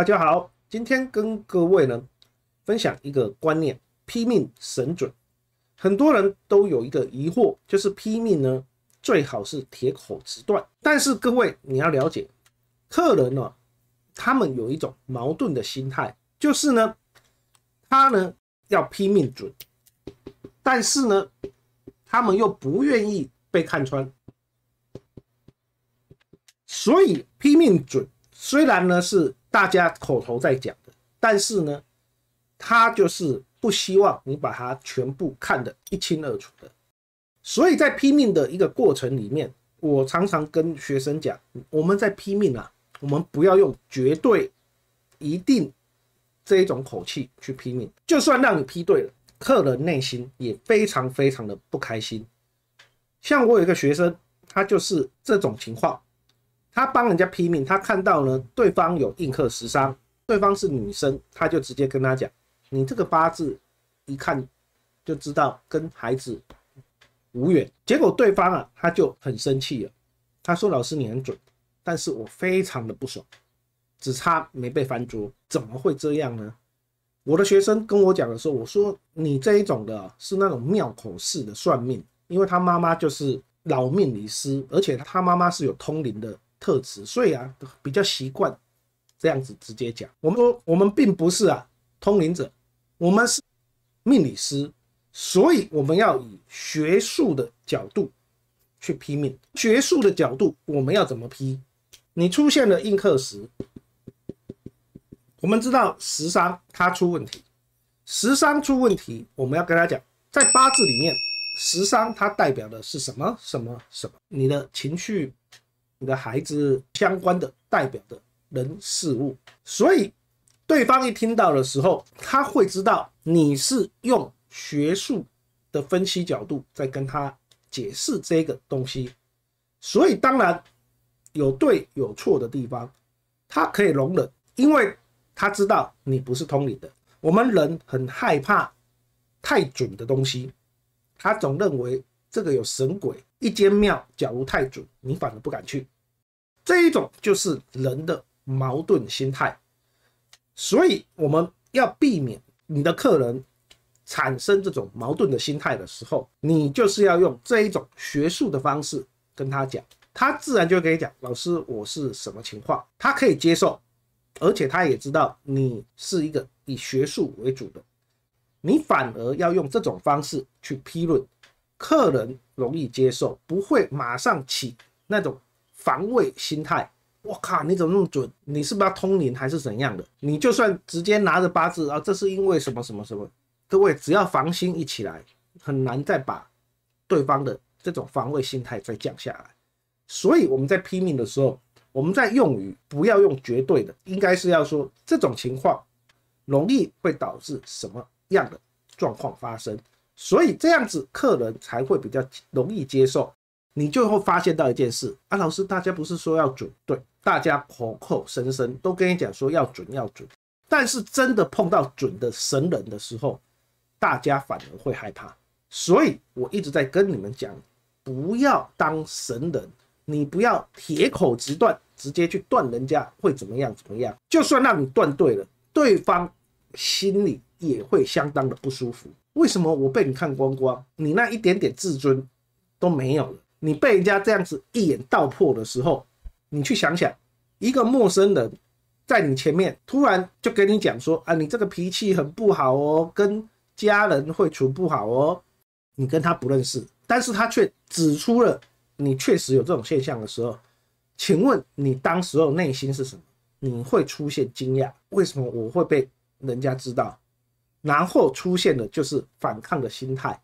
大家好，今天跟各位呢分享一个观念：拼命神准。很多人都有一个疑惑，就是拼命呢最好是铁口直断。但是各位你要了解，客人呢他们有一种矛盾的心态，就是呢他呢要拼命准，但是呢他们又不愿意被看穿，所以拼命准虽然呢是。大家口头在讲的，但是呢，他就是不希望你把它全部看得一清二楚的，所以在拼命的一个过程里面，我常常跟学生讲，我们在拼命啊，我们不要用绝对一定这一种口气去拼命，就算让你批对了，客人内心也非常非常的不开心。像我有一个学生，他就是这种情况。他帮人家拼命，他看到呢，对方有印克时伤，对方是女生，他就直接跟他讲：“你这个八字一看就知道跟孩子无缘。”结果对方啊，他就很生气了，他说：“老师你很准，但是我非常的不爽，只差没被翻桌，怎么会这样呢？”我的学生跟我讲的时候，我说：“你这一种的是那种妙口式的算命，因为他妈妈就是老命理师，而且他妈妈是有通灵的。”特词，所以啊，比较习惯这样子直接讲。我们说，我们并不是啊通灵者，我们是命理师，所以我们要以学术的角度去批命。学术的角度，我们要怎么批？你出现了印刻时，我们知道十伤它出问题，十伤出问题，我们要跟他讲，在八字里面，十伤它代表的是什么什么什么？你的情绪。你的孩子相关的代表的人事物，所以对方一听到的时候，他会知道你是用学术的分析角度在跟他解释这个东西，所以当然有对有错的地方，他可以容忍，因为他知道你不是通灵的。我们人很害怕太准的东西，他总认为这个有神鬼，一间庙假如太准，你反而不敢去。这一种就是人的矛盾心态，所以我们要避免你的客人产生这种矛盾的心态的时候，你就是要用这一种学术的方式跟他讲，他自然就可以讲老师我是什么情况，他可以接受，而且他也知道你是一个以学术为主的，你反而要用这种方式去批论，客人容易接受，不会马上起那种。防卫心态，我靠，你怎么那么准？你是不是要通灵还是怎样的？你就算直接拿着八字啊，这是因为什么什么什么？各位，只要防心一起来，很难再把对方的这种防卫心态再降下来。所以我们在拼命的时候，我们在用语不要用绝对的，应该是要说这种情况容易会导致什么样的状况发生，所以这样子客人才会比较容易接受。你就会发现到一件事啊，老师，大家不是说要准对，大家口口声声都跟你讲说要准要准，但是真的碰到准的神人的时候，大家反而会害怕。所以我一直在跟你们讲，不要当神人，你不要铁口直断，直接去断人家会怎么样怎么样。就算让你断对了，对方心里也会相当的不舒服。为什么我被你看光光，你那一点点自尊都没有了？你被人家这样子一眼道破的时候，你去想想，一个陌生人在你前面突然就跟你讲说：“啊，你这个脾气很不好哦，跟家人会处不好哦。”你跟他不认识，但是他却指出了你确实有这种现象的时候，请问你当时候内心是什么？你会出现惊讶？为什么我会被人家知道？然后出现的就是反抗的心态。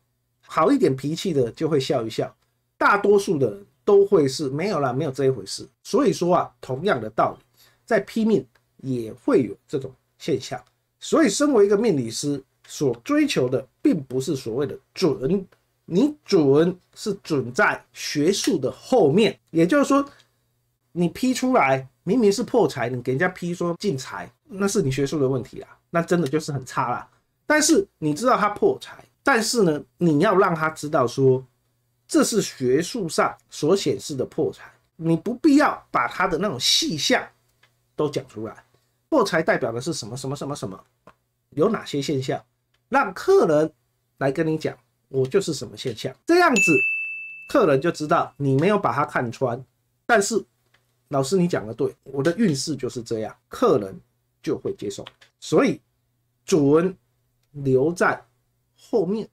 好一点脾气的就会笑一笑。大多数的人都会是没有了，没有这一回事。所以说啊，同样的道理，在批命也会有这种现象。所以，身为一个命理师，所追求的并不是所谓的准，你准是准在学术的后面。也就是说，你批出来明明是破财，你给人家批说进财，那是你学术的问题啦，那真的就是很差啦。但是你知道他破财，但是呢，你要让他知道说。这是学术上所显示的破财，你不必要把他的那种细项都讲出来。破财代表的是什么什么什么什么，有哪些现象？让客人来跟你讲，我就是什么现象，这样子，客人就知道你没有把他看穿。但是老师，你讲的对，我的运势就是这样，客人就会接受。所以准留在后面，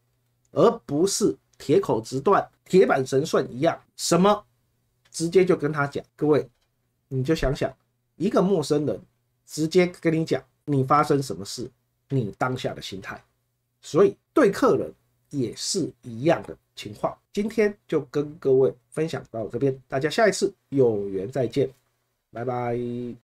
而不是铁口直断。铁板神算一样，什么直接就跟他讲。各位，你就想想，一个陌生人直接跟你讲你发生什么事，你当下的心态。所以对客人也是一样的情况。今天就跟各位分享到这边，大家下一次有缘再见，拜拜。